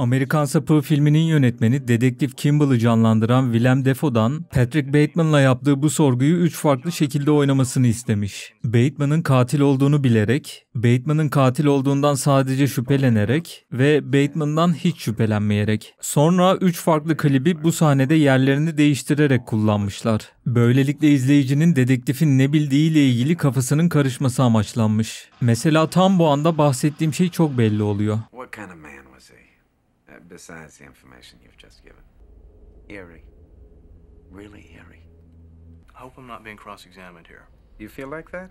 Amerikan Sapı filminin yönetmeni dedektif Kimball'ı canlandıran Willem Defoe'dan Patrick Bateman'la yaptığı bu sorguyu üç farklı şekilde oynamasını istemiş. Bateman'ın katil olduğunu bilerek, Bateman'ın katil olduğundan sadece şüphelenerek ve Bateman'dan hiç şüphelenmeyerek. Sonra üç farklı klibi bu sahnede yerlerini değiştirerek kullanmışlar. Böylelikle izleyicinin dedektifin ne bildiğiyle ilgili kafasının karışması amaçlanmış. Mesela tam bu anda bahsettiğim şey çok belli oluyor. Uh, besides the information you've just given. Eerie. Really eerie. I hope I'm not being cross examined here. You feel like that?